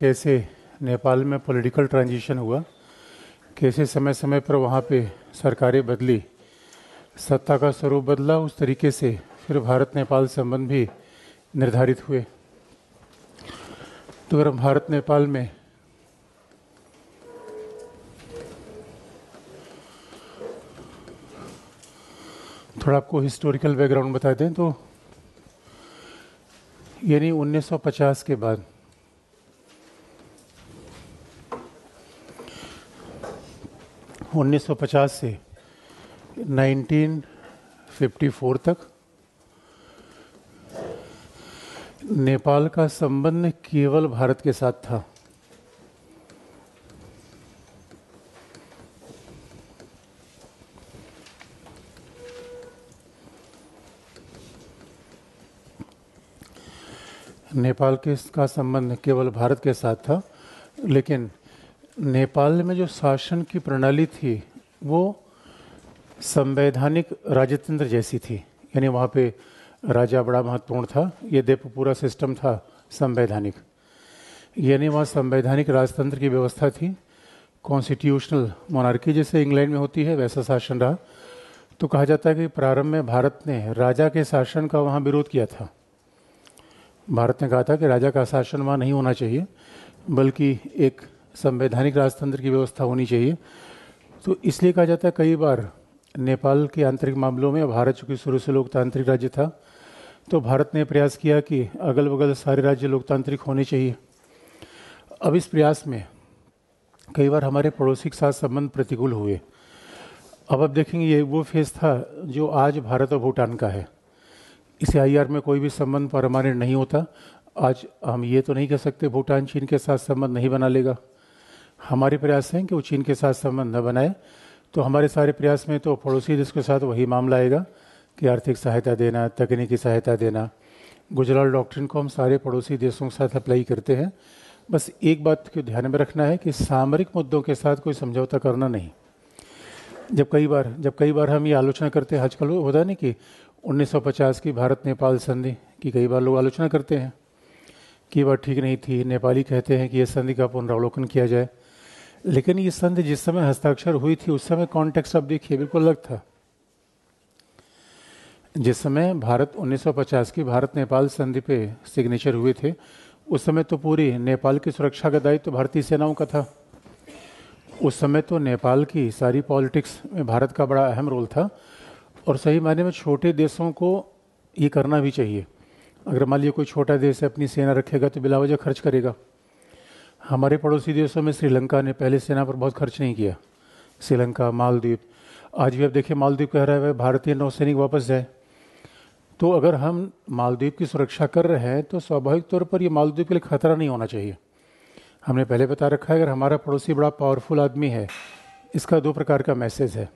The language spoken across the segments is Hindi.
कैसे नेपाल में पॉलिटिकल ट्रांजिशन हुआ कैसे समय समय पर वहाँ पे सरकारें बदली सत्ता का स्वरूप बदला उस तरीके से फिर भारत नेपाल संबंध भी निर्धारित हुए तो अगर भारत नेपाल में थोड़ा आपको हिस्टोरिकल बैकग्राउंड बता दें तो यानी 1950 के बाद 1950 से 1954 तक नेपाल का संबंध केवल भारत के साथ था नेपाल के का संबंध केवल भारत के साथ था लेकिन नेपाल में जो शासन की प्रणाली थी वो संवैधानिक राजतंत्र जैसी थी यानी वहाँ पे राजा बड़ा महत्वपूर्ण था ये देव पूरा सिस्टम था संवैधानिक यानी वहाँ संवैधानिक राजतंत्र की व्यवस्था थी कॉन्स्टिट्यूशनल मोनार्की जैसे इंग्लैंड में होती है वैसा शासन रहा तो कहा जाता है कि प्रारंभ में भारत ने राजा के शासन का वहाँ विरोध किया था भारत ने कहा था कि राजा का शासन वहाँ नहीं होना चाहिए बल्कि एक संवैधानिक राजतंत्र की व्यवस्था होनी चाहिए तो इसलिए कहा जाता है कई बार नेपाल के आंतरिक मामलों में भारत चूंकि शुरू से लोकतांत्रिक राज्य था तो भारत ने प्रयास किया कि अगल बगल सारे राज्य लोकतांत्रिक होने चाहिए अब इस प्रयास में कई बार हमारे पड़ोसी के साथ संबंध प्रतिकूल हुए अब अब देखेंगे ये वो फेज़ था जो आज भारत और भूटान का है इस आई में कोई भी संबंध परमानेंट नहीं होता आज हम ये तो नहीं कह सकते भूटान चीन के साथ संबंध नहीं बना लेगा हमारे प्रयास हैं कि वो चीन के साथ संबंध न बनाए तो हमारे सारे प्रयास में तो पड़ोसी देश के साथ वही मामला आएगा कि आर्थिक सहायता देना तकनीकी सहायता देना गुजराल डॉक्ट्रिन को हम सारे पड़ोसी देशों के साथ अप्लाई करते हैं बस एक बात को ध्यान में रखना है कि सामरिक मुद्दों के साथ कोई समझौता करना नहीं जब कई बार जब कई बार हम ये आलोचना करते हैं आजकल होता नहीं कि 1950 की भारत नेपाल संधि की कई बार लोग आलोचना करते हैं कि बात ठीक नहीं थी नेपाली कहते हैं कि यह संधि का पुनरावलोकन किया जाए लेकिन ये संधि जिस समय हस्ताक्षर हुई थी उस समय कॉन्टेक्स्ट आप देखिए बिल्कुल अलग था जिस समय भारत 1950 की भारत नेपाल संधि पे सिग्नेचर हुए थे उस समय तो पूरी नेपाल की सुरक्षा का दायित्व तो भारतीय सेनाओं का था उस समय तो नेपाल की सारी पॉलिटिक्स में भारत का बड़ा अहम रोल था और सही मायने में छोटे देशों को ये करना भी चाहिए अगर मान लीजिए कोई छोटा देश है अपनी सेना रखेगा तो बिलावजा खर्च करेगा हमारे पड़ोसी देशों में श्रीलंका ने पहले सेना पर बहुत खर्च नहीं किया श्रीलंका मालदीव आज भी आप देखिए मालदीव कह रहा है भारतीय नौसैनिक वापस जाए तो अगर हम मालदीव की सुरक्षा कर रहे हैं तो स्वाभाविक तौर पर यह मालदीव के लिए खतरा नहीं होना चाहिए हमने पहले बता रखा है अगर हमारा पड़ोसी बड़ा पावरफुल आदमी है इसका दो प्रकार का मैसेज है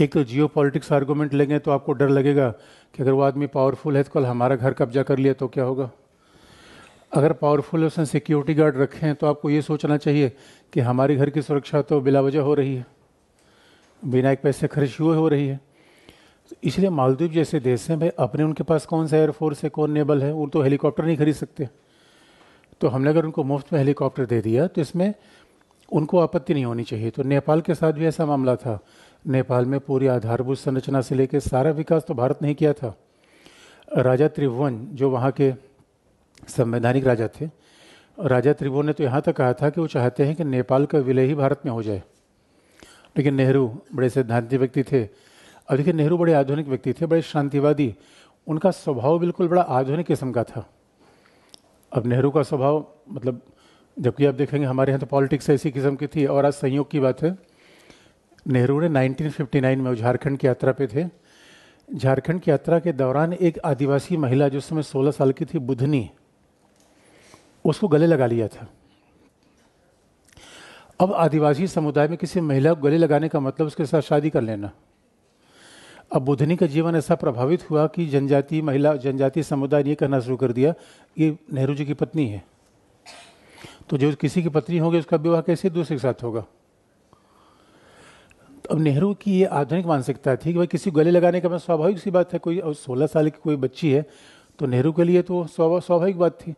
एक तो जियो पॉलिटिक्स आर्गूमेंट लेंगे तो आपको डर लगेगा कि अगर वो आदमी पावरफुल है तो कल हमारा घर कब्जा कर लिया तो क्या होगा अगर पावरफुल उसने सिक्योरिटी गार्ड रखे हैं तो आपको ये सोचना चाहिए कि हमारे घर की सुरक्षा तो बिलावजह हो रही है बिना एक पैसे खर्च हुए हो रही है इसलिए मालदीव जैसे देश हैं भाई अपने उनके पास कौन सा एयरफोर्स है कौन नेबल है वो तो हेलीकॉप्टर नहीं खरीद सकते तो हमने अगर उनको मुफ्त में हेलीकॉप्टर दे दिया तो इसमें उनको आपत्ति नहीं होनी चाहिए तो नेपाल के साथ भी ऐसा मामला था नेपाल में पूरी आधारभूत संरचना से लेकर सारा विकास तो भारत ने किया था राजा त्रिभुवन जो वहाँ के संवैधानिक राजा थे राजा त्रिभुवन ने तो यहाँ तक कहा था कि वो चाहते हैं कि नेपाल का विलय ही भारत में हो जाए लेकिन नेहरू बड़े सिद्धांति व्यक्ति थे और देखिए नेहरू बड़े आधुनिक व्यक्ति थे बड़े शांतिवादी उनका स्वभाव बिल्कुल बड़ा आधुनिक किस्म का था अब नेहरू का स्वभाव मतलब जबकि आप देखेंगे हमारे यहाँ तो पॉलिटिक्स ऐसी किस्म की थी और आज संयोग की बात है नेहरू ने 1959 में झारखंड की यात्रा पे थे झारखंड की यात्रा के दौरान एक आदिवासी महिला जो समय 16 साल की थी बुधनी उसको गले लगा लिया था अब आदिवासी समुदाय में किसी महिला को गले लगाने का मतलब उसके साथ शादी कर लेना अब बुधनी का जीवन ऐसा प्रभावित हुआ कि जनजाति महिला जनजाति समुदाय ने कहना शुरू कर दिया ये नेहरू जी की पत्नी है तो जो किसी की पत्नी होगी उसका विवाह कैसे दूसरे के साथ होगा तो अब नेहरू की ये आधुनिक मानसिकता थी कि भाई किसी गले लगाने का मतलब स्वाभाविक सी बात है कोई सोलह साल की कोई बच्ची है तो नेहरू के लिए तो स्वाभाविक बात थी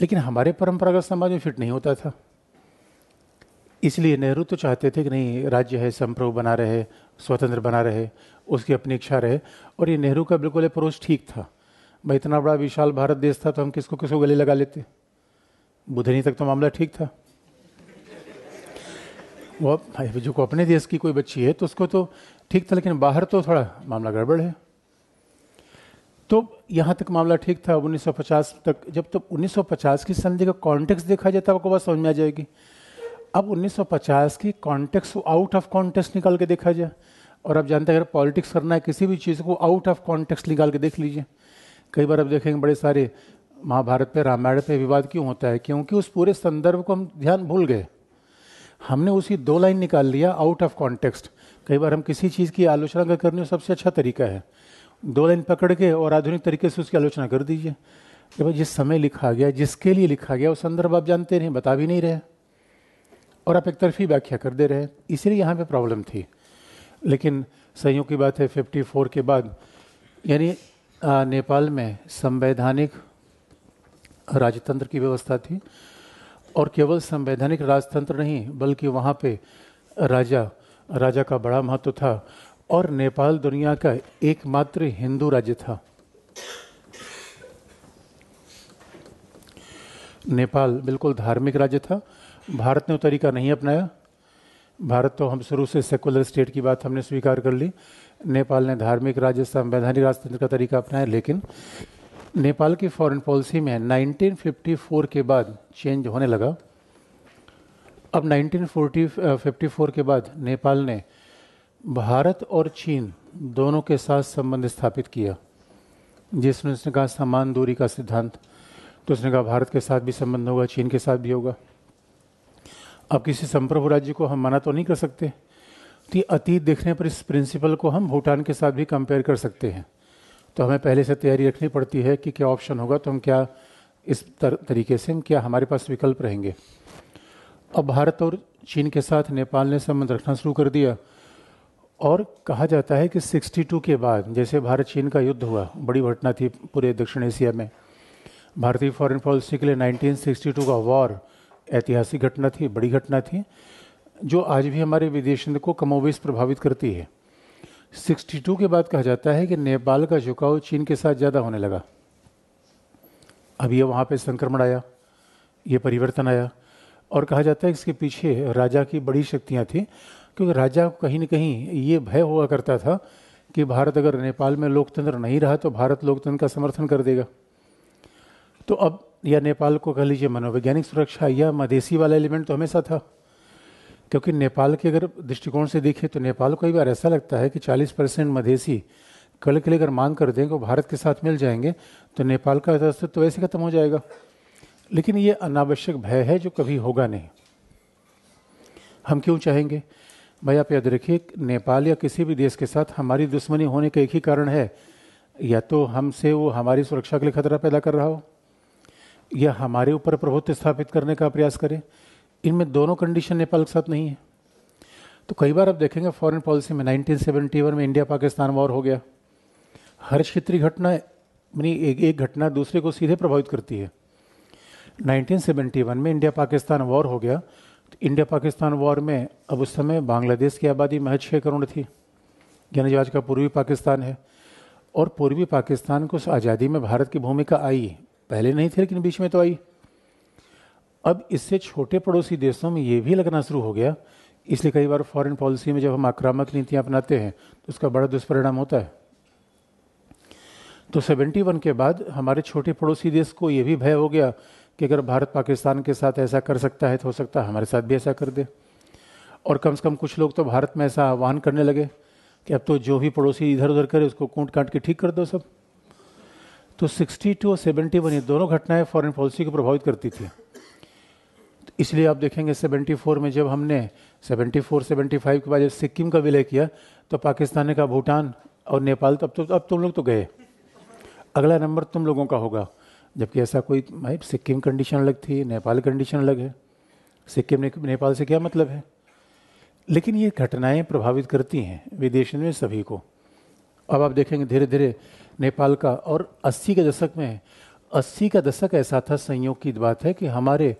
लेकिन हमारे परंपरागत समाज में फिट नहीं होता था इसलिए नेहरू तो चाहते थे कि नहीं राज्य है संप्रभु बना रहे स्वतंत्र बना रहे उसकी अपनी इच्छा रहे और ये नेहरू का बिल्कुल अप्रोच ठीक था भाई इतना बड़ा विशाल भारत देश था तो हम किसको किसको गले लगा लेते बुधनी तक तो मामला ठीक था वो जो को अपने देश की कोई बच्ची है तो उसको तो ठीक था लेकिन बाहर तो थोड़ा मामला गड़बड़ है तो यहाँ तक मामला ठीक था 1950 तक जब तक तो 1950 की संधि का कॉन्टेक्स देखा जाए तब आपको बात समझ में आ जाएगी अब 1950 की कॉन्टेक्स को आउट ऑफ कॉन्टेक्स निकाल के देखा जाए और आप जानते हैं अगर पॉलिटिक्स करना है किसी भी चीज़ को आउट ऑफ कॉन्टेक्स निकाल के देख लीजिए कई बार आप देखेंगे बड़े सारे महाभारत पे रामायण पे विवाद क्यों होता है क्योंकि उस पूरे संदर्भ को हम ध्यान भूल गए हमने उसी दो लाइन निकाल लिया आउट ऑफ कॉन्टेक्स्ट कई बार हम किसी चीज़ की आलोचना करनी सबसे अच्छा तरीका है दो लाइन पकड़ के और आधुनिक तरीके से उसकी आलोचना कर दीजिए कि भाई जिस समय लिखा गया जिसके लिए लिखा गया उस संदर्भ आप जानते नहीं बता भी नहीं रहे और आप एक तरफी व्याख्या कर दे रहे इसीलिए यहाँ पे प्रॉब्लम थी लेकिन संयोग की बात है फोर के बाद यानी नेपाल में संवैधानिक राजतंत्र की व्यवस्था थी और केवल संवैधानिक राजतंत्र नहीं बल्कि वहाँ पे राजा राजा का बड़ा महत्व था और नेपाल दुनिया का एकमात्र हिंदू राज्य था नेपाल बिल्कुल धार्मिक राज्य था भारत ने वो तरीका नहीं अपनाया भारत तो हम शुरू से सेकुलर स्टेट की बात हमने स्वीकार कर ली नेपाल ने धार्मिक राज्य संवैधानिक राजतंत्र का तरीका अपनाया लेकिन नेपाल की फॉरेन पॉलिसी में 1954 के बाद चेंज होने लगा अब 1940 54 के बाद नेपाल ने भारत और चीन दोनों के साथ संबंध स्थापित किया जिसने उसने कहा समान दूरी का सिद्धांत तो उसने कहा भारत के साथ भी संबंध होगा चीन के साथ भी होगा अब किसी संप्रभु राज्य को हम मना तो नहीं कर सकते तो अतीत देखने पर इस प्रिंसिपल को हम भूटान के साथ भी कंपेयर कर सकते हैं तो हमें पहले से तैयारी रखनी पड़ती है कि क्या ऑप्शन होगा तो हम क्या इस तर, तरीके से हम क्या हमारे पास विकल्प रहेंगे अब भारत और चीन के साथ नेपाल ने संबंध रखना शुरू कर दिया और कहा जाता है कि 62 के बाद जैसे भारत चीन का युद्ध हुआ बड़ी घटना थी पूरे दक्षिण एशिया में भारतीय फॉरेन पॉलिसी के लिए 1962 का वॉर ऐतिहासिक घटना थी बड़ी घटना थी जो आज भी हमारे विदेश नीति को कमोवेश प्रभावित करती है 62 के बाद कहा जाता है कि नेपाल का झुकाव चीन के साथ ज़्यादा होने लगा अब ये वहाँ पे संक्रमण आया ये परिवर्तन आया और कहा जाता है इसके पीछे राजा की बड़ी शक्तियाँ थीं क्योंकि राजा को कहीं ना कहीं ये भय हुआ करता था कि भारत अगर नेपाल में लोकतंत्र नहीं रहा तो भारत लोकतंत्र का समर्थन कर देगा तो अब या नेपाल को कह लीजिए मनोवैज्ञानिक सुरक्षा या मधेसी वाला एलिमेंट तो हमेशा था क्योंकि नेपाल के अगर दृष्टिकोण से देखें तो नेपाल को कई बार ऐसा लगता है कि 40 परसेंट मधेसी कल के लिए अगर मांग कर देंगे भारत के साथ मिल जाएंगे तो नेपाल का अस्तित्व तो वैसे खत्म हो जाएगा लेकिन ये अनावश्यक भय है जो कभी होगा नहीं हम क्यों चाहेंगे भाई आप याद रखिए नेपाल या किसी भी देश के साथ हमारी दुश्मनी होने का एक ही कारण है या तो हमसे वो हमारी सुरक्षा के लिए खतरा पैदा कर रहा हो या हमारे ऊपर प्रभुत्व स्थापित करने का प्रयास करे इनमें दोनों कंडीशन नेपाल के साथ नहीं है तो कई बार आप देखेंगे फॉरेन पॉलिसी में 1971 में इंडिया पाकिस्तान वॉर हो गया हर क्षेत्रीय घटना मनी एक एक घटना दूसरे को सीधे प्रभावित करती है 1971 में इंडिया पाकिस्तान वॉर हो गया इंडिया पाकिस्तान वॉर में अब उस समय बांग्लादेश की आबादी महज छः करोड़ थी यानी जो आज का पूर्वी पाकिस्तान है और पूर्वी पाकिस्तान को आज़ादी में भारत की भूमिका आई पहले नहीं थी लेकिन बीच में तो आई अब इससे छोटे पड़ोसी देशों में ये भी लगना शुरू हो गया इसलिए कई बार फॉरेन पॉलिसी में जब हम आक्रामक नीतियाँ अपनाते हैं तो उसका बड़ा दुष्परिणाम होता है तो 71 के बाद हमारे छोटे पड़ोसी देश को ये भी भय हो गया कि अगर भारत पाकिस्तान के साथ ऐसा कर सकता है तो हो सकता है हमारे साथ भी ऐसा कर दे और कम से कम कुछ लोग तो भारत में ऐसा आह्वान करने लगे कि अब तो जो भी पड़ोसी इधर उधर करे उसको कूट काट के ठीक कर दो सब तो 62 और 71 ये दोनों घटनाएं फॉरेन पॉलिसी को प्रभावित करती थी तो इसलिए आप देखेंगे 74 में जब हमने 74 75 के बाद जब सिक्किम का विलय किया तो पाकिस्तान ने कहा भूटान और नेपाल तो अब तो अब तुम लोग तो गए अगला नंबर तुम लोगों का होगा जबकि ऐसा कोई भाई सिक्किम कंडीशन अलग थी नेपाल कंडीशन अलग है सिक्किम ने नेपाल से क्या मतलब है लेकिन ये घटनाएं प्रभावित करती हैं विदेश में सभी को अब आप देखेंगे धीरे धीरे नेपाल का और 80 के दशक में 80 का दशक ऐसा था संयोग की बात है कि हमारे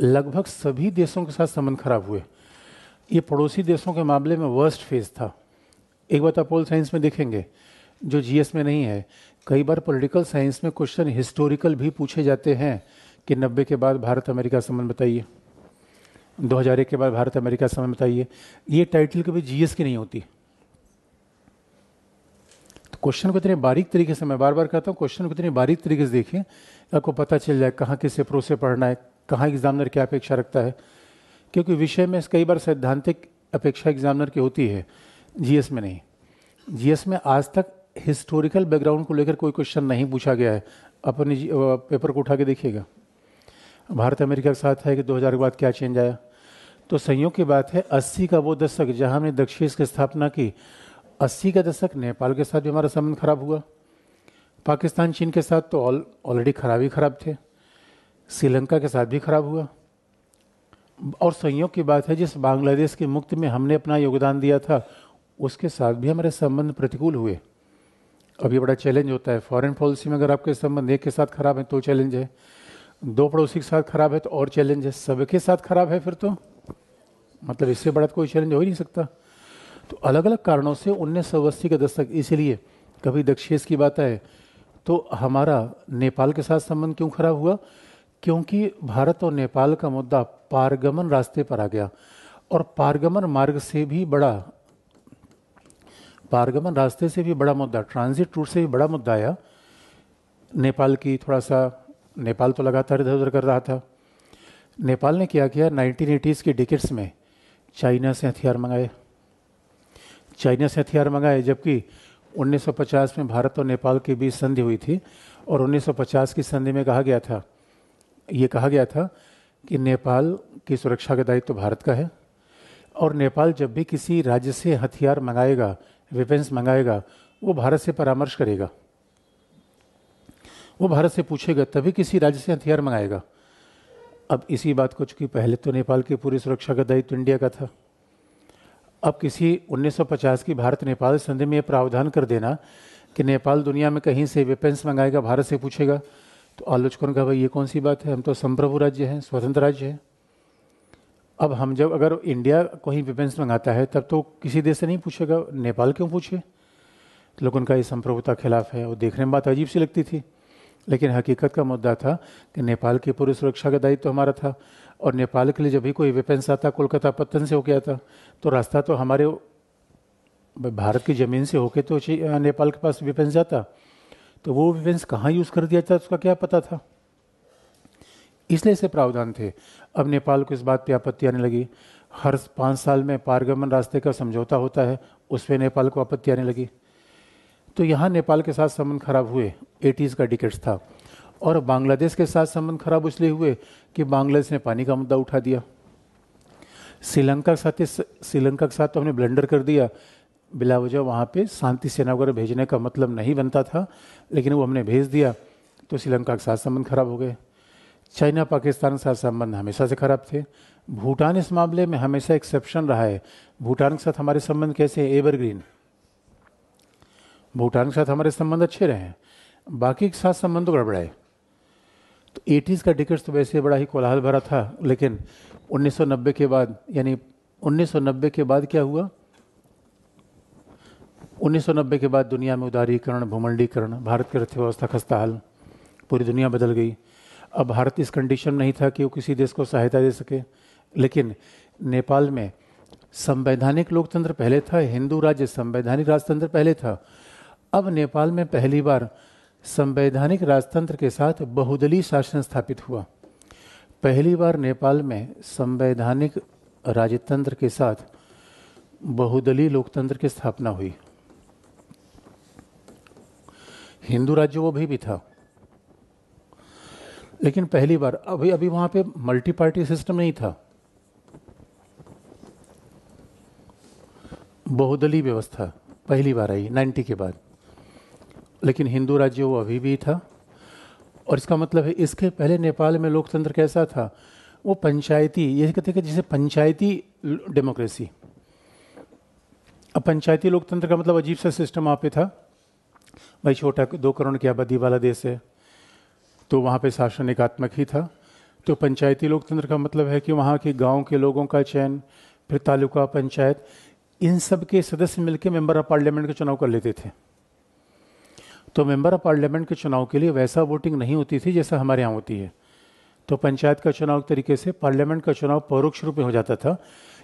लगभग सभी देशों के साथ संबंध खराब हुए ये पड़ोसी देशों के मामले में वर्स्ट फेज था एक बात आप पोल साइंस में देखेंगे जो जीएस में नहीं है कई बार पॉलिटिकल साइंस में क्वेश्चन हिस्टोरिकल भी पूछे जाते हैं कि नब्बे के बाद भारत अमेरिका संबंध बताइए दो हज़ार एक के बाद भारत अमेरिका संबंध बताइए ये टाइटल कभी जीएस की नहीं होती तो क्वेश्चन को इतने बारीक तरीके से मैं बार बार कहता हूँ क्वेश्चन को इतने बारीक तरीके से देखें आपको पता चल जाए कहाँ किस प्रो से पढ़ना है कहाँ एग्जामिनर क्या अपेक्षा रखता है क्योंकि विषय में कई बार सैद्धांतिक अपेक्षा एग्जामिनर की होती है जीएस में नहीं जीएस में आज तक हिस्टोरिकल बैकग्राउंड को लेकर कोई क्वेश्चन नहीं पूछा गया है अपने पेपर को उठा के देखिएगा भारत अमेरिका के साथ है कि 2000 के बाद क्या चेंज आया तो संयोग की बात है 80 का वो दशक जहाँ हमने दक्षिण की स्थापना की 80 का दशक नेपाल के साथ भी हमारा संबंध खराब हुआ पाकिस्तान चीन के साथ तो ऑल ऑलरेडी खराब ही खराब थे श्रीलंका के साथ भी खराब हुआ और संयोग की बात है जिस बांग्लादेश के मुक्ति में हमने अपना योगदान दिया था उसके साथ भी हमारे संबंध प्रतिकूल हुए अभी बड़ा चैलेंज होता है फॉरेन पॉलिसी में अगर आपके संबंध एक के साथ खराब है तो चैलेंज है दो पड़ोसी के साथ खराब है तो और चैलेंज है सबके साथ खराब है फिर तो मतलब इससे बड़ा तो कोई चैलेंज हो ही नहीं सकता तो अलग अलग कारणों से उन्नीस सौ अस्सी का दशक इसीलिए कभी दक्षेश की बात आए तो हमारा नेपाल के साथ संबंध क्यों खराब हुआ क्योंकि भारत और नेपाल का मुद्दा पारगमन रास्ते पर आ गया और पारगमन मार्ग से भी बड़ा पारगमन रास्ते से भी बड़ा मुद्दा ट्रांजिट रूट से भी बड़ा मुद्दा आया नेपाल की थोड़ा सा नेपाल तो लगातार इधर उधर कर रहा था नेपाल ने क्या किया नाइनटीन एटीज़ के डिकेट्स में चाइना से हथियार मंगाए चाइना से हथियार मंगाए जबकि 1950 में भारत और नेपाल के बीच संधि हुई थी और 1950 की संधि में कहा गया था ये कहा गया था कि नेपाल की सुरक्षा का दायित्व तो भारत का है और नेपाल जब भी किसी राज्य से हथियार मंगाएगा वेपन्स मंगाएगा वो भारत से परामर्श करेगा वो भारत से पूछेगा तभी किसी राज्य से हथियार मंगाएगा अब इसी बात को चूंकि पहले तो नेपाल की पूरी सुरक्षा का दायित्व तो इंडिया का था अब किसी 1950 की भारत नेपाल संधि में यह प्रावधान कर देना कि नेपाल दुनिया में कहीं से वेपन्स मंगाएगा भारत से पूछेगा तो आलोचकों का भाई ये कौन सी बात है हम तो संप्रभु राज्य हैं स्वतंत्र राज्य हैं अब हम जब अगर इंडिया कहीं वेपन्स मंगाता है तब तो किसी देश से नहीं पूछेगा नेपाल क्यों पूछे तो लोग उनका ये संप्रभुता खिलाफ है और देखने में बात अजीब सी लगती थी लेकिन हकीकत का मुद्दा था कि नेपाल की पूरी सुरक्षा का दायित्व तो हमारा था और नेपाल के लिए जब भी कोई वेपन्स आता कोलकाता पत्तन से हो गया आता तो रास्ता तो हमारे भारत की ज़मीन से होके तो नेपाल के पास वेपन्स जाता तो वो वेपन्स कहाँ यूज़ कर दिया जाता उसका क्या पता था इसलिए से प्रावधान थे अब नेपाल को इस बात पर आपत्ति आने लगी हर पाँच साल में पारगमन रास्ते का समझौता होता है उस पर नेपाल को आपत्ति आने लगी तो यहाँ नेपाल के साथ संबंध खराब हुए एटीज़ का डिकेट्स था और बांग्लादेश के साथ संबंध खराब इसलिए हुए कि बांग्लादेश ने पानी का मुद्दा उठा दिया श्रीलंका के साथ श्रीलंका के साथ तो हमने ब्लेंडर कर दिया बिलावजह वहाँ पे शांति सेना वगैरह भेजने का मतलब नहीं बनता था लेकिन वो हमने भेज दिया तो श्रीलंका के साथ संबंध खराब हो गए चाइना पाकिस्तान के साथ संबंध हमेशा से खराब थे भूटान इस मामले में हमेशा एक्सेप्शन रहा है भूटान के साथ हमारे संबंध कैसे हैं एवरग्रीन भूटान के साथ हमारे संबंध अच्छे रहे हैं बाकी के साथ संबंध तो गड़बड़ाए तो एटीज़ का टिकट तो वैसे बड़ा ही कोलाहल भरा था लेकिन 1990 के बाद यानी 1990 के बाद क्या हुआ 1990 के बाद दुनिया में उदारीकरण भूमंडीकरण भारत की अर्थव्यवस्था खस्ता हाल पूरी दुनिया बदल गई अब भारत इस कंडीशन नहीं था कि वो किसी देश को सहायता दे सके लेकिन नेपाल में संवैधानिक लोकतंत्र पहले था हिंदू राज्य संवैधानिक राजतंत्र पहले था अब नेपाल में पहली बार संवैधानिक राजतंत्र के साथ बहुदलीय शासन स्थापित हुआ पहली बार नेपाल में संवैधानिक राजतंत्र के साथ बहुदलीय लोकतंत्र की स्थापना हुई हिंदू राज्य वो भी, भी था लेकिन पहली बार अभी अभी वहां पे मल्टी पार्टी सिस्टम नहीं था बहुदली व्यवस्था पहली बार आई नाइन्टी के बाद लेकिन हिंदू राज्य वो अभी भी था और इसका मतलब है इसके पहले नेपाल में लोकतंत्र कैसा था वो पंचायती ये कहते हैं जिसे पंचायती डेमोक्रेसी अब पंचायती लोकतंत्र का मतलब अजीब सा सिस्टम वहाँ पे था भाई छोटा दो करोड़ की आबादी वाला देश है तो वहाँ पे शासन एकात्मक ही था तो पंचायती लोकतंत्र का मतलब है कि वहाँ के गांव के लोगों का चयन फिर तालुका पंचायत इन सब के सदस्य मिलकर मेंबर ऑफ पार्लियामेंट का चुनाव कर लेते थे तो मेंबर ऑफ पार्लियामेंट के चुनाव के लिए वैसा वोटिंग नहीं होती थी जैसा हमारे यहाँ होती है तो पंचायत का चुनाव एक तरीके से पार्लियामेंट का चुनाव परोक्ष रूप में हो जाता था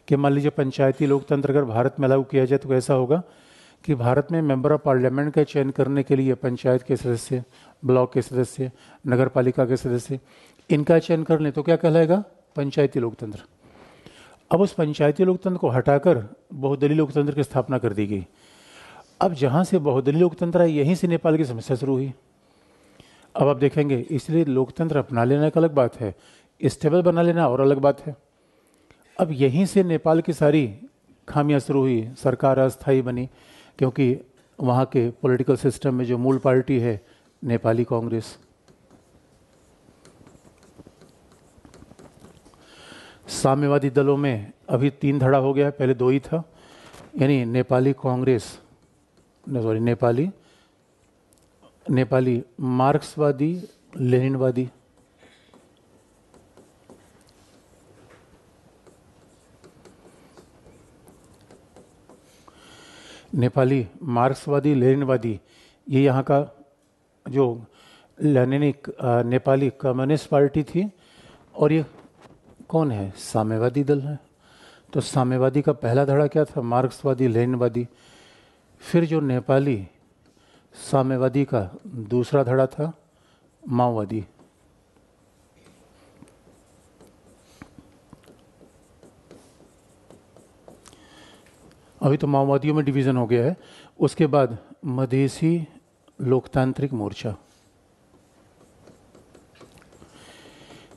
कि मान लीजिए पंचायती लोकतंत्र अगर भारत में लागू किया जाए तो कैसा होगा कि भारत में मेंबर ऑफ पार्लियामेंट का चयन करने के लिए पंचायत के सदस्य ब्लॉक के सदस्य नगर पालिका के सदस्य इनका चयन कर लें तो क्या कहलाएगा पंचायती लोकतंत्र अब उस पंचायती लोकतंत्र को हटाकर बहुदलीय लोकतंत्र की स्थापना कर दी गई अब जहाँ से बहुदलीय लोकतंत्र आई यहीं से नेपाल की समस्या शुरू हुई अब आप देखेंगे इसलिए लोकतंत्र अपना लेना एक अलग बात है स्टेबल बना लेना और अलग बात है अब यहीं से नेपाल की सारी खामियां शुरू हुई सरकार अस्थायी बनी क्योंकि वहाँ के पॉलिटिकल सिस्टम में जो मूल पार्टी है नेपाली कांग्रेस साम्यवादी दलों में अभी तीन धड़ा हो गया है पहले दो ही था यानी नेपाली कांग्रेस सॉरी नेपाली नेपाली मार्क्सवादी लेनिनवादी नेपाली मार्क्सवादी लेनवादी ये यहाँ का जो लेनिनिक नेपाली कम्युनिस्ट पार्टी थी और ये कौन है साम्यवादी दल है तो साम्यवादी का पहला धड़ा क्या था मार्क्सवादी लेनवादी फिर जो नेपाली साम्यवादी का दूसरा धड़ा था माओवादी अभी तो माओवादियों में डिवीज़न हो गया है उसके बाद मधेसी लोकतांत्रिक मोर्चा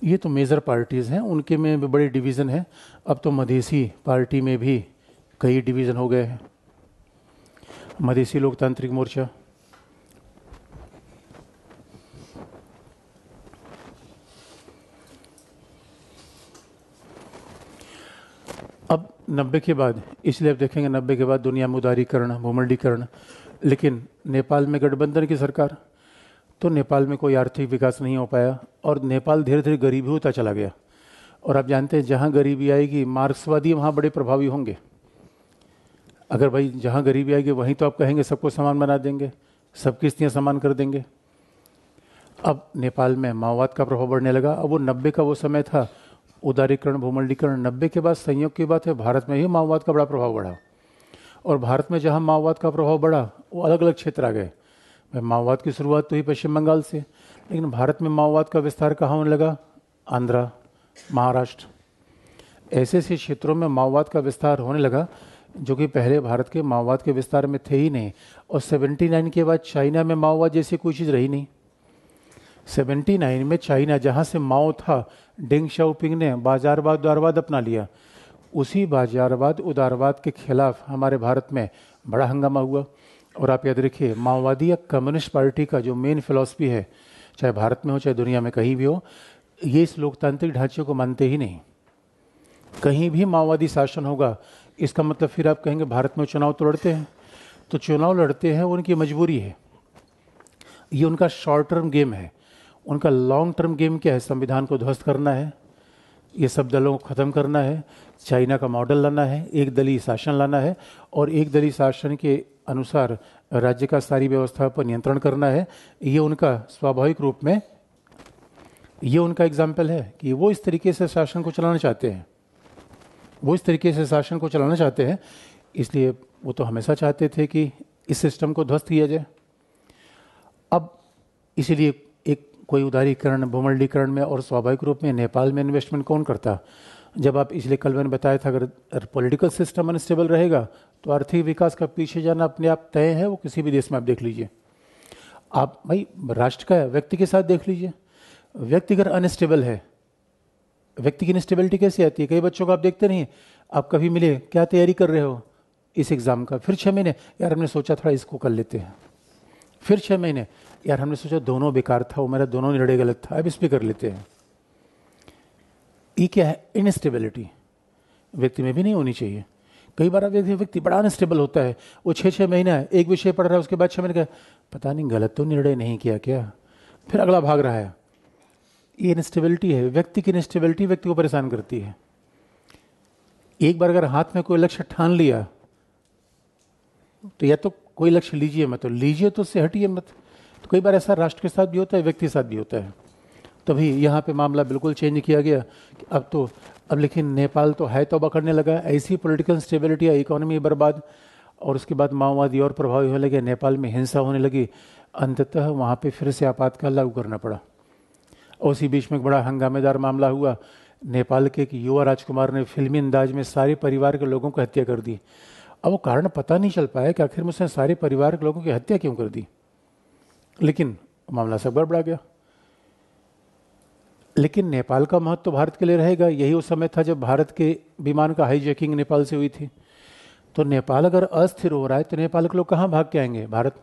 ये तो मेजर पार्टीज़ हैं उनके में भी बड़े डिवीज़न हैं अब तो मधेसी पार्टी में भी कई डिवीज़न हो गए हैं मधेसी लोकतांत्रिक मोर्चा अब नब्बे के बाद इसलिए आप देखेंगे नब्बे के बाद दुनिया में उदारीकरण भूमंडीकरण लेकिन नेपाल में गठबंधन की सरकार तो नेपाल में कोई आर्थिक विकास नहीं हो पाया और नेपाल धीरे धीरे गरीबी होता चला गया और आप जानते हैं जहाँ गरीबी आएगी मार्क्सवादी वहाँ बड़े प्रभावी होंगे अगर भाई जहाँ गरीबी आएगी वहीं तो आप कहेंगे सबको समान बना देंगे सब किस्तियाँ समान कर देंगे अब नेपाल में माओवाद का प्रभाव बढ़ने लगा अब वो नब्बे का वो समय था उदारीकरण भूमंडलीकरण नब्बे के बाद संयोग की बात है भारत में ही माओवाद का बड़ा प्रभाव बढ़ा और भारत में जहाँ माओवाद का प्रभाव बढ़ा वो अलग अलग क्षेत्र आ गए भाई माओवाद की शुरुआत तो ही पश्चिम बंगाल से लेकिन भारत में माओवाद का विस्तार कहाँ होने लगा आंध्रा महाराष्ट्र ऐसे ऐसे क्षेत्रों में माओवाद का विस्तार होने लगा जो कि पहले भारत के माओवाद के विस्तार में थे ही नहीं और 79 के बाद चाइना में माओवाद जैसी कोई चीज़ रही नहीं 79 में चाइना जहाँ से माओ था डेंग शाओपिंग ने बाजारवाद उदारवाद अपना लिया उसी बाजारवाद उदारवाद के खिलाफ हमारे भारत में बड़ा हंगामा हुआ और आप याद रखिए माओवादी या कम्युनिस्ट पार्टी का जो मेन फिलॉसफी है चाहे भारत में हो चाहे दुनिया में कहीं भी हो ये इस लोकतांत्रिक ढांचे को मानते ही नहीं कहीं भी माओवादी शासन होगा इसका मतलब फिर आप कहेंगे भारत में चुनाव तो लड़ते हैं तो चुनाव लड़ते हैं उनकी मजबूरी है ये उनका शॉर्ट टर्म गेम है उनका लॉन्ग टर्म गेम क्या है संविधान को ध्वस्त करना है ये सब दलों को ख़त्म करना है चाइना का मॉडल लाना है एक दलीय शासन लाना है और एक दलीय शासन के अनुसार राज्य का सारी व्यवस्था पर नियंत्रण करना है ये उनका स्वाभाविक रूप में ये उनका एग्जाम्पल है कि वो इस तरीके से शासन को चलाना चाहते हैं वो इस तरीके से शासन को चलाना चाहते हैं इसलिए वो तो हमेशा चाहते थे कि इस सिस्टम को ध्वस्त किया जाए अब इसीलिए कोई उदारीकरण भूमंडलीकरण में और स्वाभाविक रूप में नेपाल में इन्वेस्टमेंट कौन करता जब आप इसलिए कल मैंने बताया था अगर पॉलिटिकल सिस्टम अनस्टेबल रहेगा तो आर्थिक विकास का पीछे जाना अपने आप तय है वो किसी भी देश में आप देख लीजिए आप भाई राष्ट्र का व्यक्ति के साथ देख लीजिए व्यक्ति अगर अनस्टेबल है व्यक्ति की इनस्टेबिलिटी कैसे आती है कई बच्चों को आप देखते नहीं आप कभी मिले क्या तैयारी कर रहे हो इस एग्ज़ाम का फिर छः महीने यार हमने सोचा थोड़ा इसको कर लेते हैं फिर छः महीने यार हमने सोचा दोनों बेकार था वो मेरा दोनों निर्णय गलत था अब इस पर कर लेते हैं ये क्या है इनस्टेबिलिटी व्यक्ति में भी नहीं होनी चाहिए कई बार आप देखते व्यक्ति बड़ा अनस्टेबल होता है वो छः छः महीना है एक विषय पढ़ रहा है उसके बाद छः महीने का पता नहीं गलत तो निर्णय नहीं किया क्या फिर अगला भाग रहा है ये इनस्टेबिलिटी है व्यक्ति की इनस्टेबिलिटी व्यक्ति को परेशान करती है एक बार अगर हाथ में कोई लक्ष्य ठान लिया तो या तो कोई लक्ष्य लीजिए मत तो लीजिए तो उससे हटिए मत तो कई बार ऐसा राष्ट्र के साथ भी होता है व्यक्ति के साथ भी होता है तभी यहाँ पे मामला बिल्कुल चेंज किया गया कि अब तो अब लेकिन नेपाल तो है तोबा करने लगा ऐसी पॉलिटिकल स्टेबिलिटी या इकोनॉमी बर्बाद और उसके बाद माओवादी और प्रभावी होने लगे नेपाल में हिंसा होने लगी अंततः वहाँ पे फिर से आपातकाल लागू करना पड़ा और उसी बीच में एक बड़ा हंगामेदार मामला हुआ नेपाल के एक युवा राजकुमार ने फिल्मी अंदाज में सारे परिवार के लोगों को हत्या कर दी अब वो कारण पता नहीं चल पाया कि आखिर में उसने सारे परिवार के लोगों की हत्या क्यों कर दी लेकिन मामला सब गड़बड़ा गया लेकिन नेपाल का महत्व तो भारत के लिए रहेगा यही उस समय था जब भारत के विमान का हाईजैकिंग नेपाल से हुई थी तो नेपाल अगर अस्थिर हो रहा है तो नेपाल के लोग कहाँ भाग के आएंगे भारत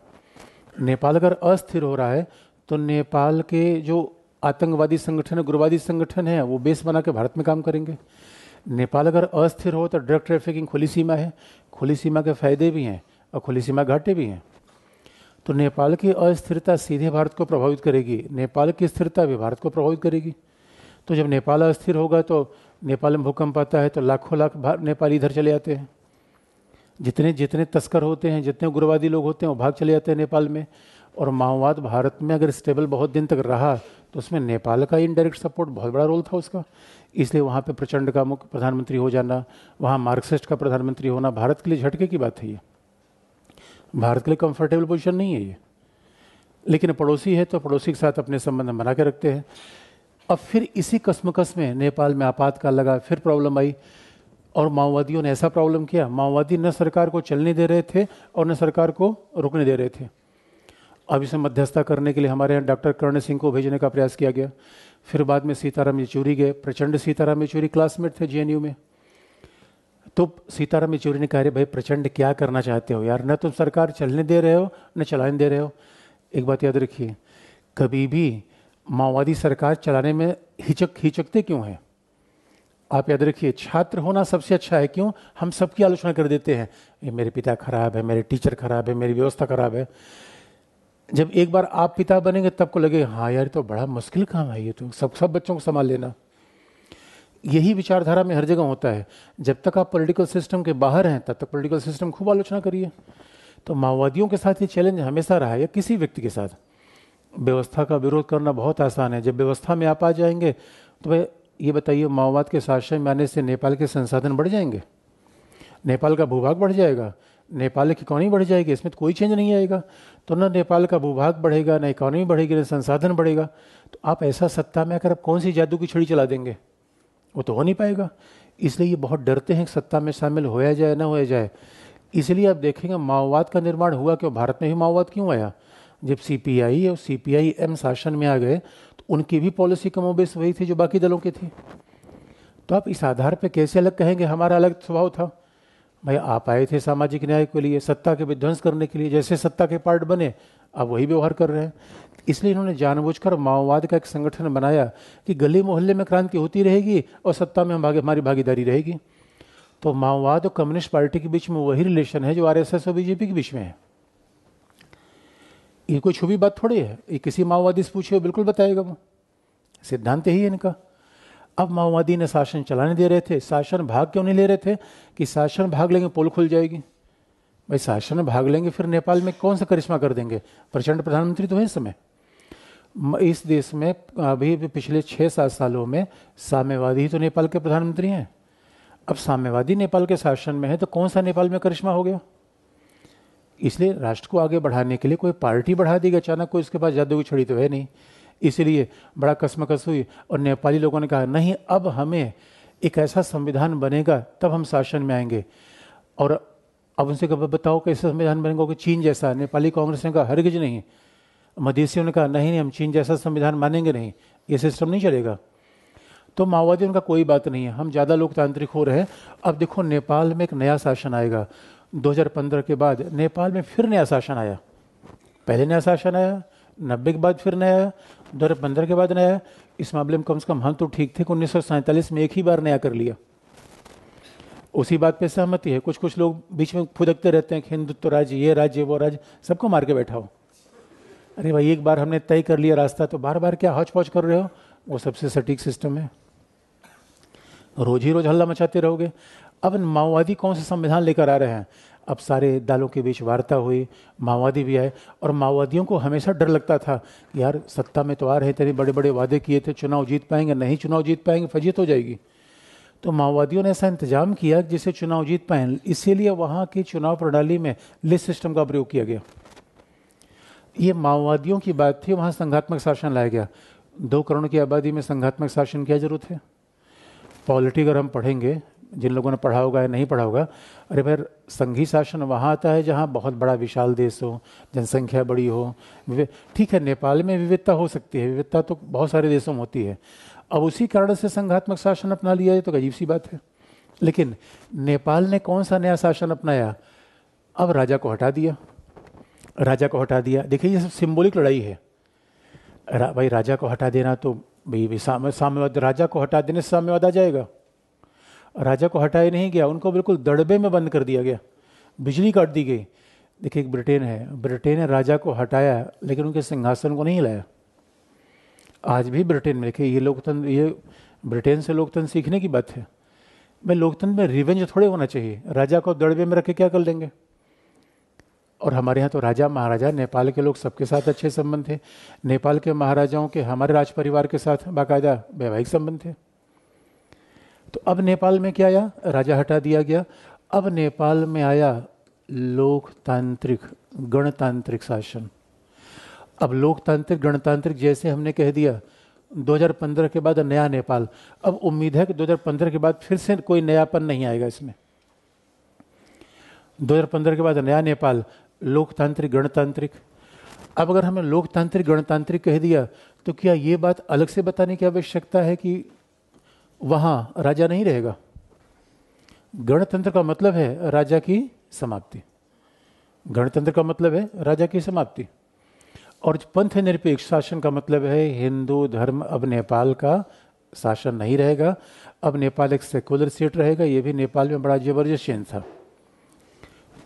नेपाल अगर अस्थिर हो रहा है तो नेपाल के जो आतंकवादी संगठन उग्रवादी संगठन है वो बेस बना के भारत में काम करेंगे नेपाल अगर अस्थिर हो तो ड्रग ट्रैफिकिंग खुली सीमा है खुली सीमा के फायदे भी हैं और खुली सीमा घाटे भी हैं तो नेपाल की अस्थिरता सीधे भारत को प्रभावित करेगी नेपाल की स्थिरता भी भारत को प्रभावित करेगी तो जब नेपाल अस्थिर होगा तो नेपाल में भूकंप आता है तो लाखों लाख नेपाली इधर चले आते हैं जितने जितने तस्कर होते हैं जितने उग्रवादी लोग होते हैं वो भाग चले जाते हैं नेपाल में और माओवाद भारत में अगर स्टेबल बहुत दिन तक रहा तो उसमें नेपाल का इनडायरेक्ट सपोर्ट बहुत बड़ा रोल था उसका इसलिए वहाँ पे प्रचंड का मुख्य प्रधानमंत्री हो जाना वहाँ मार्क्सिस्ट का प्रधानमंत्री होना भारत के लिए झटके की बात है ये भारत के लिए कंफर्टेबल पोजिशन नहीं है ये लेकिन पड़ोसी है तो पड़ोसी के साथ अपने संबंध बना के रखते हैं अब फिर इसी कसम में नेपाल में आपातकाल लगा फिर प्रॉब्लम आई और माओवादियों ने ऐसा प्रॉब्लम किया माओवादी न सरकार को चलने दे रहे थे और न सरकार को रुकने दे रहे थे अब इसे मध्यस्थता करने के लिए हमारे यहाँ डॉक्टर कर्ण सिंह को भेजने का प्रयास किया गया फिर बाद में सीताराम येचूरी गए प्रचंड सीताराम येचूरी क्लासमेट थे जे में तो सीताराम येचूरी ने कहा रहे भाई प्रचंड क्या करना चाहते हो यार न तुम सरकार चलने दे रहे हो न चलाने दे रहे हो एक बात याद रखिए कभी भी माओवादी सरकार चलाने में हिचक हिचकते क्यों हैं आप याद रखिए छात्र होना सबसे अच्छा है क्यों हम सबकी आलोचना कर देते हैं ये मेरे पिता खराब है मेरे टीचर खराब है मेरी व्यवस्था खराब है जब एक बार आप पिता बनेंगे तब को लगे हाँ यार तो बड़ा मुश्किल काम है ये तो सब सब बच्चों को संभाल लेना यही विचारधारा में हर जगह होता है जब तक आप पॉलिटिकल सिस्टम के बाहर हैं तब तक पॉलिटिकल सिस्टम खूब आलोचना करिए तो माओवादियों के साथ ये चैलेंज हमेशा रहा है या किसी व्यक्ति के साथ व्यवस्था का विरोध करना बहुत आसान है जब व्यवस्था में आप आ जाएंगे तो भाई ये बताइए माओवाद के शासन में आने से नेपाल के संसाधन बढ़ जाएंगे नेपाल का भूभाग बढ़ जाएगा नेपाल की इकोनॉमी बढ़ जाएगी इसमें तो कोई चेंज नहीं आएगा तो ना नेपाल का भूभाग बढ़ेगा ना इकोनॉमी बढ़ेगी ना संसाधन बढ़ेगा तो आप ऐसा सत्ता में आकर आप कौन सी जादू की छड़ी चला देंगे वो तो हो नहीं पाएगा इसलिए ये बहुत डरते हैं सत्ता में शामिल होया जाए ना होया जाए इसलिए आप देखेंगे माओवाद का निर्माण हुआ क्यों भारत में ही माओवाद क्यों आया जब सी पी आई और सी पी आई एम शासन में आ गए तो उनकी भी पॉलिसी कमोबेश वही थी जो बाकी दलों की थी तो आप इस आधार पर कैसे अलग कहेंगे हमारा अलग स्वभाव था भाई आप आए थे सामाजिक न्याय के लिए सत्ता के विध्वंस करने के लिए जैसे सत्ता के पार्ट बने अब वही व्यवहार कर रहे हैं इसलिए इन्होंने जानबूझकर माओवाद का एक संगठन बनाया कि गली मोहल्ले में क्रांति होती रहेगी और सत्ता में हम भागे हमारी भागीदारी रहेगी तो माओवाद और कम्युनिस्ट पार्टी के बीच में वही रिलेशन है जो एस और बीजेपी के बीच में है ये कोई छुपी बात थोड़ी है ये किसी माओवादी से पूछे बिल्कुल बताएगा वो सिद्धांत यही है इनका अब माओवादी ने शासन चलाने दे रहे थे शासन भाग क्यों नहीं ले रहे थे कि शासन भाग लेंगे पोल खुल जाएगी भाई शासन भाग लेंगे फिर नेपाल में कौन सा करिश्मा कर देंगे प्रचंड प्रधानमंत्री तो है समय इस देश में अभी पिछले छः सात सालों में साम्यवादी ही तो नेपाल के प्रधानमंत्री हैं अब साम्यवादी नेपाल के शासन में है तो कौन सा नेपाल में करिश्मा हो गया इसलिए राष्ट्र को आगे बढ़ाने के लिए कोई पार्टी बढ़ा देगी अचानक कोई इसके पास जादू की छड़ी तो है नहीं इसलिए बड़ा कसमकस हुई और नेपाली लोगों ने कहा नहीं अब हमें एक ऐसा संविधान बनेगा तब हम शासन में आएंगे और अब उनसे कब बताओ कैसे संविधान बनेगा कि चीन जैसा नेपाली कांग्रेस ने कहा हरगिज नहीं मधेसियों ने कहा नहीं नहीं हम चीन जैसा संविधान मानेंगे नहीं ये सिस्टम नहीं चलेगा तो माओवादियों का कोई बात नहीं है हम ज़्यादा लोकतांत्रिक हो रहे हैं अब देखो नेपाल में एक नया शासन आएगा 2015 के बाद नेपाल में फिर नया शासन आया पहले नया शासन आया नब्बे के बाद फिर नया 2015 के बाद नया इस मामले में कम से कम हम तो ठीक थे कि उन्नीस में एक ही बार नया कर लिया उसी बात पे सहमति है कुछ कुछ लोग बीच में फुदकते रहते हैं कि हिंदुत्व राज्य ये राज्य वो राज्य सबको मार के बैठा हो अरे भाई एक बार हमने तय कर लिया रास्ता तो बार बार क्या हौच पौच कर रहे हो वो सबसे सटीक सिस्टम है रोज ही रोज हल्ला मचाते रहोगे अब माओवादी कौन सा संविधान लेकर आ रहे हैं अब सारे दालों के बीच वार्ता हुई माओवादी भी आए और माओवादियों को हमेशा डर लगता था यार सत्ता में तो आ रहे तेरे बड़े बड़े वादे किए थे चुनाव जीत पाएंगे नहीं चुनाव जीत पाएंगे फजीत हो जाएगी तो माओवादियों ने ऐसा इंतजाम किया जिसे चुनाव जीत पाए इसीलिए वहाँ की चुनाव प्रणाली में लिस्ट सिस्टम का प्रयोग किया गया ये माओवादियों की बात थी वहाँ संघात्मक शासन लाया गया दो करोड़ की आबादी में संघात्मक शासन क्या जरूरत है पॉलिटी अगर हम पढ़ेंगे जिन लोगों ने पढ़ा होगा या नहीं पढ़ा होगा अरे फिर संघी शासन वहाँ आता है जहाँ बहुत बड़ा विशाल देश हो जनसंख्या बड़ी हो ठीक है नेपाल में विविधता हो सकती है विविधता तो बहुत सारे देशों में होती है अब उसी कारण से संघात्मक शासन अपना लिया ये तो अजीब सी बात है लेकिन नेपाल ने कौन सा नया शासन अपनाया अब राजा को हटा दिया राजा को हटा दिया देखिए ये सब सिम्बोलिक लड़ाई है रा, भाई राजा को हटा देना तो भाई साम्यवाद राजा को हटा देने से साम्यवाद आ जाएगा राजा को हटाया नहीं गया उनको बिल्कुल दड़बे में बंद कर दिया गया बिजली काट दी गई देखिए एक ब्रिटेन है ब्रिटेन ने राजा को हटाया लेकिन उनके सिंहासन को नहीं लाया आज भी ब्रिटेन में देखिए ये लोकतंत्र ये ब्रिटेन से लोकतंत्र सीखने की बात है मैं लोकतंत्र में रिवेंज थोड़े होना चाहिए राजा को दड़बे में रख के क्या कर लेंगे और हमारे यहाँ तो राजा महाराजा नेपाल के लोग सबके साथ अच्छे संबंध थे नेपाल के महाराजाओं के हमारे राज परिवार के साथ बाकायदा वैवाहिक संबंध थे तो अब नेपाल में क्या आया राजा हटा दिया गया अब नेपाल में आया लोकतांत्रिक गणतांत्रिक शासन अब लोकतांत्रिक गणतांत्रिक जैसे हमने कह दिया 2015 के बाद नया नेपाल अब उम्मीद है कि 2015 के बाद फिर से कोई नयापन नहीं आएगा इसमें 2015 के बाद नया नेपाल लोकतांत्रिक गणतांत्रिक अब अगर हमें लोकतांत्रिक गणतांत्रिक कह दिया तो क्या ये बात अलग से बताने की आवश्यकता है कि वहाँ राजा नहीं रहेगा गणतंत्र का मतलब है राजा की समाप्ति गणतंत्र का मतलब है राजा की समाप्ति और पंथ निरपेक्ष शासन का मतलब है हिंदू धर्म अब नेपाल का शासन नहीं रहेगा अब नेपाल एक सेकुलर स्टेट रहेगा ये भी नेपाल में बड़ा जबरदस्त चेंज था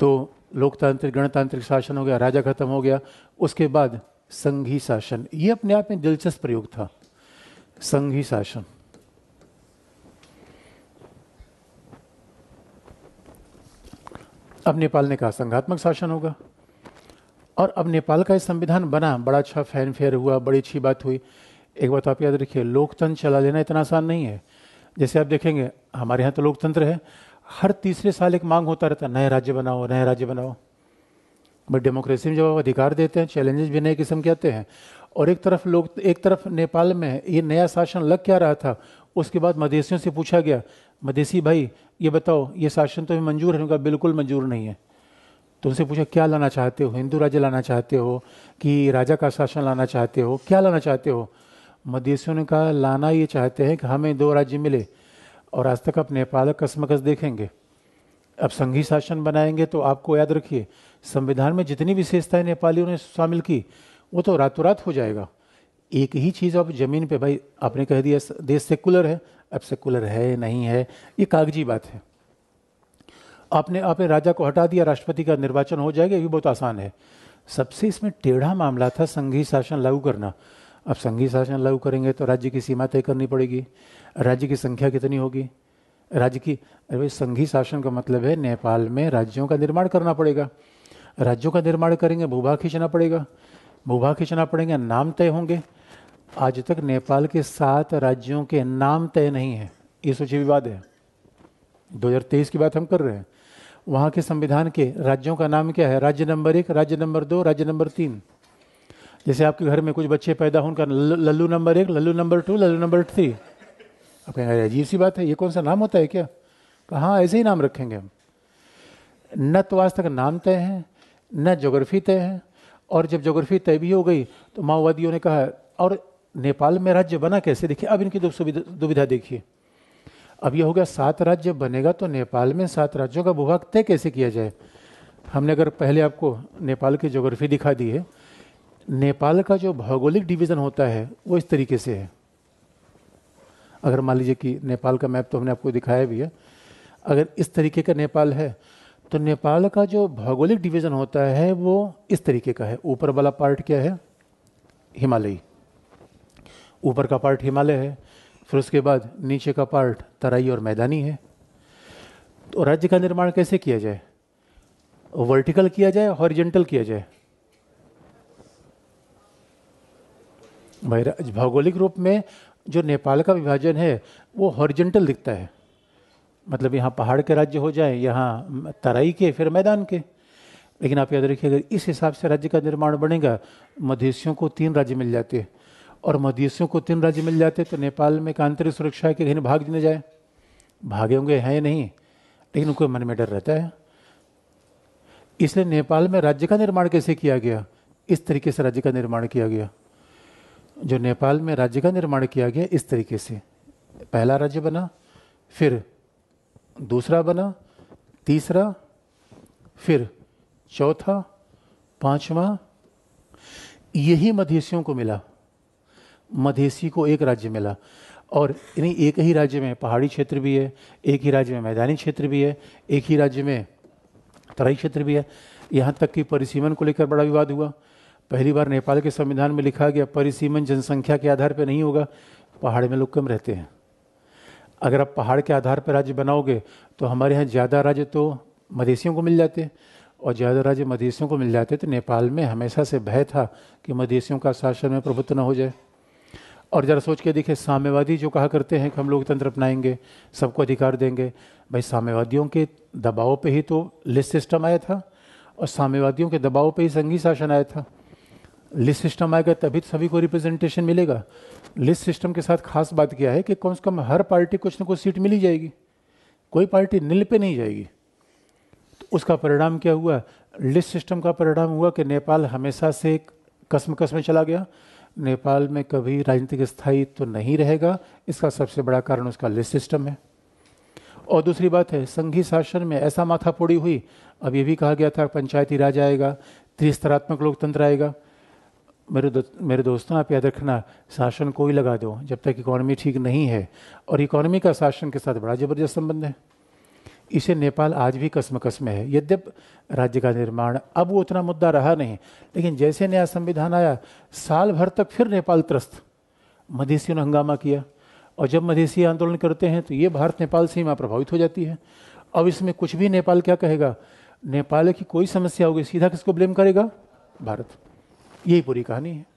तो लोकतांत्रिक गणतांत्रिक शासन हो गया राजा खत्म हो गया उसके बाद संघी शासन ये अपने आप में दिलचस्प प्रयोग था संघी शासन अब नेपाल ने कहा संघात्मक शासन होगा और अब नेपाल का ये संविधान बना बड़ा अच्छा फैन फेयर हुआ बड़ी अच्छी बात हुई एक बात आप याद रखिए लोकतंत्र चला लेना इतना आसान नहीं है जैसे आप देखेंगे हमारे यहाँ तो लोकतंत्र है हर तीसरे साल एक मांग होता रहता है नए राज्य बनाओ नए राज्य बनाओ बट डेमोक्रेसी में जब आप अधिकार देते हैं चैलेंजेस भी नए किस्म के आते हैं और एक तरफ लोग एक तरफ नेपाल में ये नया शासन लग क्या रहा था उसके बाद मदेसियों से पूछा गया मदेसी भाई ये बताओ ये शासन तुम्हें तो मंजूर है उनका बिल्कुल मंजूर नहीं है तो उनसे पूछा क्या लाना चाहते हो हिंदू राज्य लाना चाहते हो कि राजा का शासन लाना चाहते हो क्या लाना चाहते हो मदेशियों ने कहा लाना ये चाहते हैं कि हमें दो राज्य मिले और आज तक आप नेपाल कसमकस देखेंगे अब संघीय शासन बनाएंगे तो आपको याद रखिए संविधान में जितनी विशेषताएं नेपालियों ने शामिल की वो तो रातों रात हो जाएगा एक ही चीज़ आप ज़मीन पे भाई आपने कह दिया देश सेकुलर है अब सेकुलर है नहीं है ये कागजी बात है आपने आपने राजा को हटा दिया राष्ट्रपति का निर्वाचन हो जाएगा ये बहुत आसान है सबसे इसमें टेढ़ा मामला था संघीय शासन लागू करना अब संघीय शासन लागू करेंगे तो राज्य की सीमा तय करनी पड़ेगी राज्य की संख्या कितनी होगी राज्य की अरे भाई संघीय शासन का मतलब है नेपाल में राज्यों का निर्माण करना पड़ेगा राज्यों का निर्माण करेंगे भूभाग खींचना पड़ेगा भूभाग खींचना पड़ेंगे नाम तय होंगे आज तक नेपाल के सात राज्यों के नाम तय नहीं है ये सोचे विवाद है 2023 की बात हम कर रहे हैं वहाँ के संविधान के राज्यों का नाम क्या है राज्य नंबर एक राज्य नंबर दो राज्य नंबर तीन जैसे आपके घर में कुछ बच्चे पैदा हो उनका लल्लू नंबर एक Lallu number two Lallu number three आप कहेंगे अजीब सी बात है ये कौन सा नाम होता है क्या कहाँ ऐसे ही नाम रखेंगे हम न तो आज तक नाम तय है न जोग्राफी तय है और जब जोग्राफी तय भी हो गई तो माओवादियों ने कहा और नेपाल में राज्य बना कैसे देखिए अब इनकी दुविधा देखिए अब यह हो गया सात राज्य बनेगा तो नेपाल में सात राज्यों का भूभाग तय कैसे किया जाए हमने अगर पहले आपको नेपाल की ज्योग्राफी दिखा दी है नेपाल का जो भौगोलिक डिवीज़न होता है वो इस तरीके से है अगर मान लीजिए कि नेपाल का मैप तो हमने आपको दिखाया भी है अगर इस तरीके का नेपाल है तो नेपाल का जो भौगोलिक डिवीज़न होता है वो इस तरीके का है ऊपर वाला पार्ट क्या है हिमालयी ऊपर का पार्ट हिमालय है फिर उसके बाद नीचे का पार्ट तराई और मैदानी है तो राज्य का निर्माण कैसे किया जाए वर्टिकल किया जाए हॉरिजेंटल किया जाए भाई भौगोलिक रूप में जो नेपाल का विभाजन है वो हॉरिजेंटल दिखता है मतलब यहाँ पहाड़ के राज्य हो जाए यहाँ तराई के फिर मैदान के लेकिन आप याद रखिए अगर इस हिसाब से राज्य का निर्माण बनेगा मधेशियों को तीन राज्य मिल जाते हैं और मदेशियों को तीन राज्य मिल जाते तो नेपाल में एक आंतरिक सुरक्षा के कहीं भाग न जाए भागे होंगे हैं नहीं लेकिन उनको मन में डर रहता है इसलिए नेपाल में राज्य का निर्माण कैसे किया गया इस तरीके से राज्य का निर्माण किया गया जो नेपाल में राज्य का निर्माण किया गया इस तरीके से पहला राज्य बना फिर दूसरा बना तीसरा फिर चौथा पांचवा यही मधेशियों को मिला मधेसी को एक राज्य मिला और यानी एक ही राज्य में पहाड़ी क्षेत्र भी है एक ही राज्य में मैदानी क्षेत्र भी है एक ही राज्य में तराई क्षेत्र भी है यहाँ तक कि परिसीमन को लेकर बड़ा विवाद हुआ पहली बार नेपाल के संविधान में लिखा गया परिसीमन जनसंख्या के आधार पर नहीं होगा पहाड़ में लोग कम रहते हैं अगर आप पहाड़ के आधार पर राज्य बनाओगे तो हमारे यहाँ ज़्यादा राज्य तो मधेसियों को मिल जाते और ज़्यादा राज्य मधेसियों को मिल जाते तो नेपाल में हमेशा से भय था कि मधेसियों का शासन में प्रभुत्व न हो जाए और ज़रा सोच के देखे साम्यवादी जो कहा करते हैं कि हम लोकतंत्र अपनाएंगे सबको अधिकार देंगे भाई साम्यवादियों के दबाव पे ही तो लिस्ट सिस्टम आया था और साम्यवादियों के दबाव पे ही संघी शासन आया था लिस्ट सिस्टम आएगा तभी तो सभी को रिप्रेजेंटेशन मिलेगा लिस्ट सिस्टम के साथ खास बात क्या है कि कम से कम हर पार्टी कुछ ना कुछ सीट मिली जाएगी कोई पार्टी नील पे नहीं जाएगी तो उसका परिणाम क्या हुआ लिस्ट सिस्टम का परिणाम हुआ कि नेपाल हमेशा से एक कसम कसम चला गया नेपाल में कभी राजनीतिक स्थायित्व तो नहीं रहेगा इसका सबसे बड़ा कारण उसका लिस्ट सिस्टम है और दूसरी बात है संघी शासन में ऐसा माथा पोड़ी हुई अब ये भी कहा गया था पंचायती राज आएगा त्रिस्तरात्मक लोकतंत्र आएगा मेरे दो, मेरे दोस्तों आप याद रखना शासन को ही लगा दो जब तक इकोनॉमी ठीक नहीं है और इकोनॉमी का शासन के साथ बड़ा ज़बरदस्त संबंध है इसे नेपाल आज भी कसम कसम है यद्यप राज्य का निर्माण अब वो उतना मुद्दा रहा नहीं लेकिन जैसे नया संविधान आया साल भर तक फिर नेपाल त्रस्त मधेसियों ने हंगामा किया और जब मधेसी आंदोलन करते हैं तो ये भारत नेपाल सीमा प्रभावित हो जाती है अब इसमें कुछ भी नेपाल क्या कहेगा नेपाल की कोई समस्या होगी सीधा किसको ब्लेम करेगा भारत यही पूरी कहानी है